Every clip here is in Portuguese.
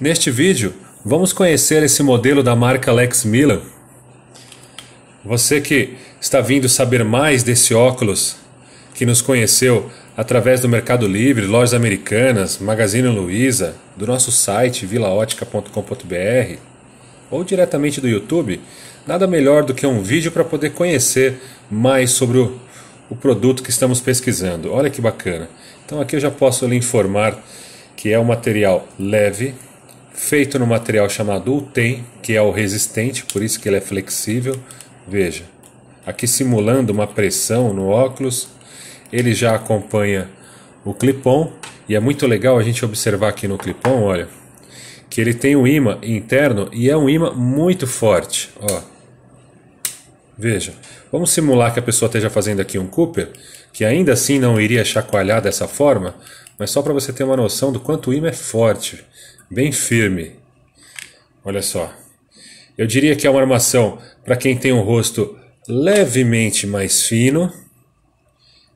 Neste vídeo, vamos conhecer esse modelo da marca Lex Miller. Você que está vindo saber mais desse óculos, que nos conheceu através do Mercado Livre, lojas americanas, Magazine Luiza, do nosso site vilaótica.com.br ou diretamente do YouTube, nada melhor do que um vídeo para poder conhecer mais sobre o, o produto que estamos pesquisando. Olha que bacana. Então aqui eu já posso lhe informar que é um material leve, feito no material chamado UTEM, que é o resistente, por isso que ele é flexível. Veja, aqui simulando uma pressão no óculos, ele já acompanha o clipon e é muito legal a gente observar aqui no clipon, olha, que ele tem um imã interno e é um imã muito forte, ó. Veja, vamos simular que a pessoa esteja fazendo aqui um Cooper, que ainda assim não iria chacoalhar dessa forma, mas só para você ter uma noção do quanto o imã é forte bem firme. Olha só. Eu diria que é uma armação para quem tem um rosto levemente mais fino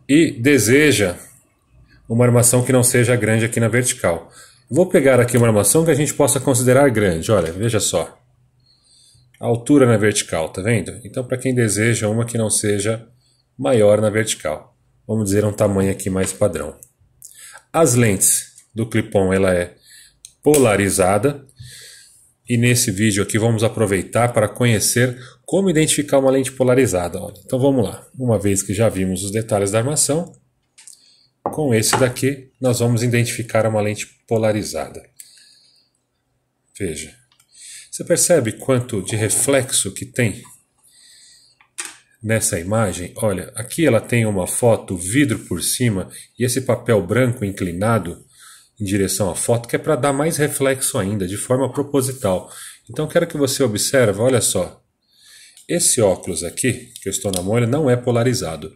e deseja uma armação que não seja grande aqui na vertical. Vou pegar aqui uma armação que a gente possa considerar grande. Olha, veja só. A altura na vertical, tá vendo? Então, para quem deseja uma que não seja maior na vertical. Vamos dizer um tamanho aqui mais padrão. As lentes do clipon, ela é polarizada. E nesse vídeo aqui vamos aproveitar para conhecer como identificar uma lente polarizada. Olha, então vamos lá. Uma vez que já vimos os detalhes da armação, com esse daqui nós vamos identificar uma lente polarizada. Veja, você percebe quanto de reflexo que tem nessa imagem? Olha, aqui ela tem uma foto vidro por cima e esse papel branco inclinado em direção à foto, que é para dar mais reflexo ainda, de forma proposital. Então quero que você observe, olha só. Esse óculos aqui, que eu estou na mão, ele não é polarizado.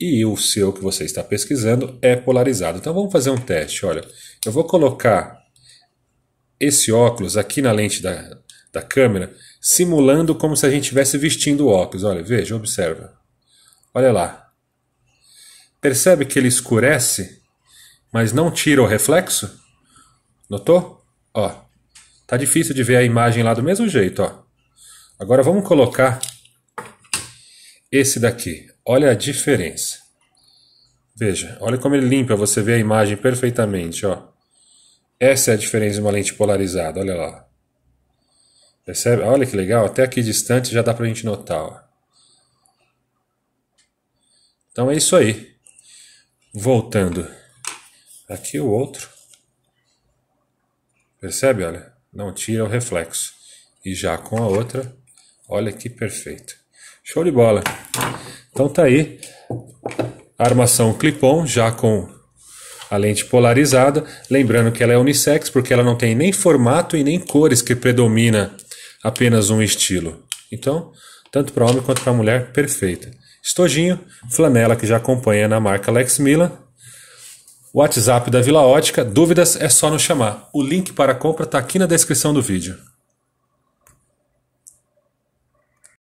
E o seu que você está pesquisando é polarizado. Então vamos fazer um teste, olha. Eu vou colocar esse óculos aqui na lente da, da câmera, simulando como se a gente estivesse vestindo o óculos. Olha, veja, observa. Olha lá. Percebe que ele escurece mas não tira o reflexo. Notou? Ó, tá difícil de ver a imagem lá do mesmo jeito, ó. Agora vamos colocar esse daqui. Olha a diferença. Veja, olha como ele limpa, você vê a imagem perfeitamente, ó. Essa é a diferença de uma lente polarizada, olha lá. Percebe? Olha que legal, até aqui distante já dá pra gente notar, ó. Então é isso aí. Voltando. Aqui o outro. Percebe, olha? Não tira o reflexo. E já com a outra, olha que perfeito. Show de bola. Então tá aí. Armação clipon já com a lente polarizada. Lembrando que ela é unissex, porque ela não tem nem formato e nem cores que predomina apenas um estilo. Então, tanto para homem quanto para mulher, perfeita. Estojinho, flanela que já acompanha na marca Lex Milan. WhatsApp da Vila Ótica, dúvidas é só nos chamar. O link para a compra está aqui na descrição do vídeo.